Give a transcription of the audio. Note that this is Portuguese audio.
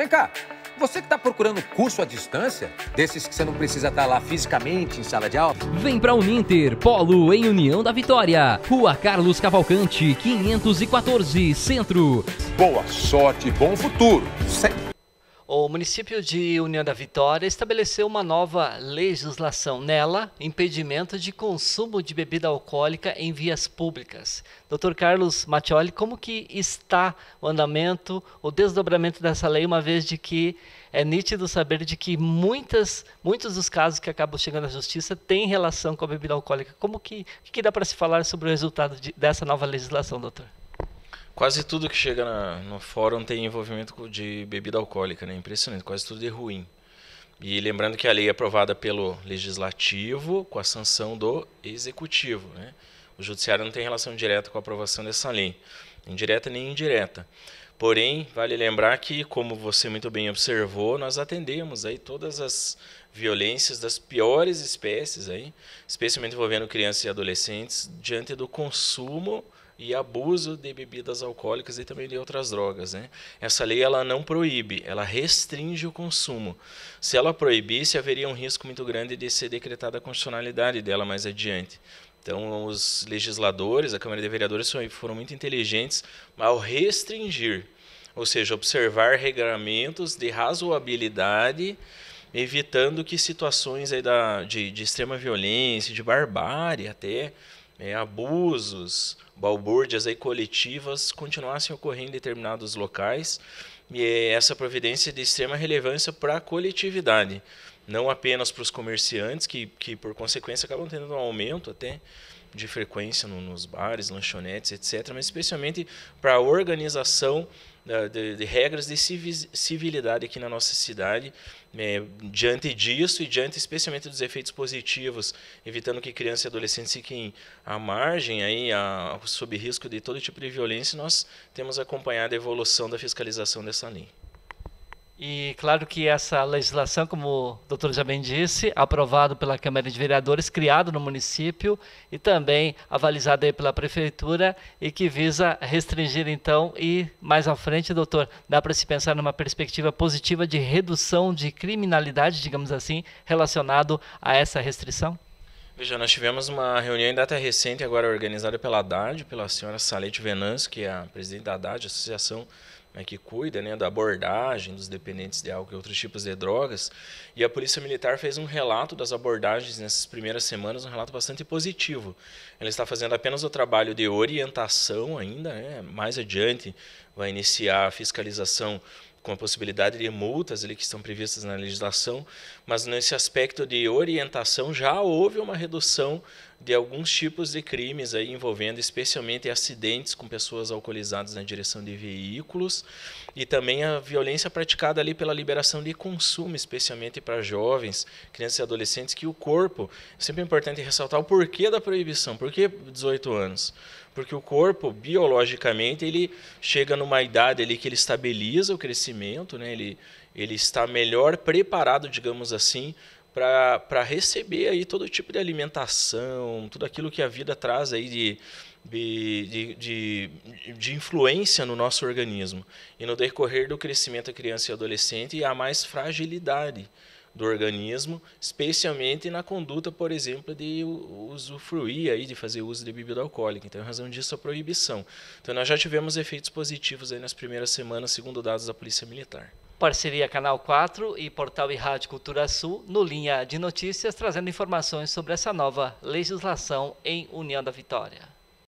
Vem cá, você que está procurando curso à distância, desses que você não precisa estar tá lá fisicamente em sala de aula, vem para o Ninter Polo em União da Vitória, Rua Carlos Cavalcante, 514, Centro. Boa sorte, bom futuro. Sempre o município de União da Vitória estabeleceu uma nova legislação. Nela, impedimento de consumo de bebida alcoólica em vias públicas. Dr. Carlos Mattioli, como que está o andamento, o desdobramento dessa lei, uma vez de que é nítido saber de que muitas, muitos dos casos que acabam chegando à justiça têm relação com a bebida alcoólica. Como que, que dá para se falar sobre o resultado de, dessa nova legislação, doutor? Quase tudo que chega na, no fórum tem envolvimento de bebida alcoólica, né? Impressionante, quase tudo é ruim. E lembrando que a lei é aprovada pelo legislativo com a sanção do executivo, né? O judiciário não tem relação direta com a aprovação dessa lei, indireta nem indireta. Porém, vale lembrar que, como você muito bem observou, nós atendemos aí todas as violências das piores espécies aí, especialmente envolvendo crianças e adolescentes, diante do consumo e abuso de bebidas alcoólicas e também de outras drogas. Né? Essa lei ela não proíbe, ela restringe o consumo. Se ela proibisse, haveria um risco muito grande de ser decretada a constitucionalidade dela mais adiante. Então, os legisladores, a Câmara de Vereadores foram muito inteligentes ao restringir, ou seja, observar regramentos de razoabilidade evitando que situações aí da, de, de extrema violência, de barbárie até, é, abusos, balbúrdias aí coletivas continuassem ocorrendo em determinados locais. E eh, essa providência é de extrema relevância para a coletividade, não apenas para os comerciantes, que, que por consequência acabam tendo um aumento até de frequência no, nos bares, lanchonetes, etc., mas especialmente para a organização eh, de, de regras de civilidade aqui na nossa cidade, é, diante disso e diante especialmente dos efeitos positivos, evitando que crianças e adolescentes fiquem à margem, aí, a, sob risco de todo tipo de violência, nós temos acompanhado a evolução da fiscalização dessa lei. E claro que essa legislação, como o doutor já bem disse, aprovado pela Câmara de Vereadores, criado no município e também avalizada pela Prefeitura e que visa restringir então e mais à frente, doutor, dá para se pensar numa perspectiva positiva de redução de criminalidade, digamos assim, relacionado a essa restrição? Veja, nós tivemos uma reunião em data recente, agora organizada pela DAD, pela senhora Salete Venâncio, que é a presidente da DAD, Associação né, que cuida né, da abordagem dos dependentes de álcool e outros tipos de drogas. E a Polícia Militar fez um relato das abordagens nessas primeiras semanas, um relato bastante positivo. Ela está fazendo apenas o trabalho de orientação ainda, né, mais adiante vai iniciar a fiscalização com a possibilidade de multas ali que estão previstas na legislação, mas nesse aspecto de orientação já houve uma redução de alguns tipos de crimes aí envolvendo especialmente acidentes com pessoas alcoolizadas na direção de veículos e também a violência praticada ali pela liberação de consumo, especialmente para jovens, crianças e adolescentes, que o corpo, é sempre importante ressaltar o porquê da proibição, por que 18 anos? Porque o corpo, biologicamente, ele chega numa idade ali que ele estabiliza o crescimento, né? ele, ele está melhor preparado, digamos assim, para receber aí todo tipo de alimentação, tudo aquilo que a vida traz aí de, de, de, de, influência no nosso organismo. E no decorrer do crescimento da criança e adolescente, há mais fragilidade do organismo, especialmente na conduta, por exemplo, de usufruir, aí, de fazer uso de bebida alcoólica. Então, em é razão disso, a proibição. Então, nós já tivemos efeitos positivos aí nas primeiras semanas, segundo dados da Polícia Militar. Parceria Canal 4 e Portal e Rádio Cultura Sul no Linha de Notícias, trazendo informações sobre essa nova legislação em União da Vitória.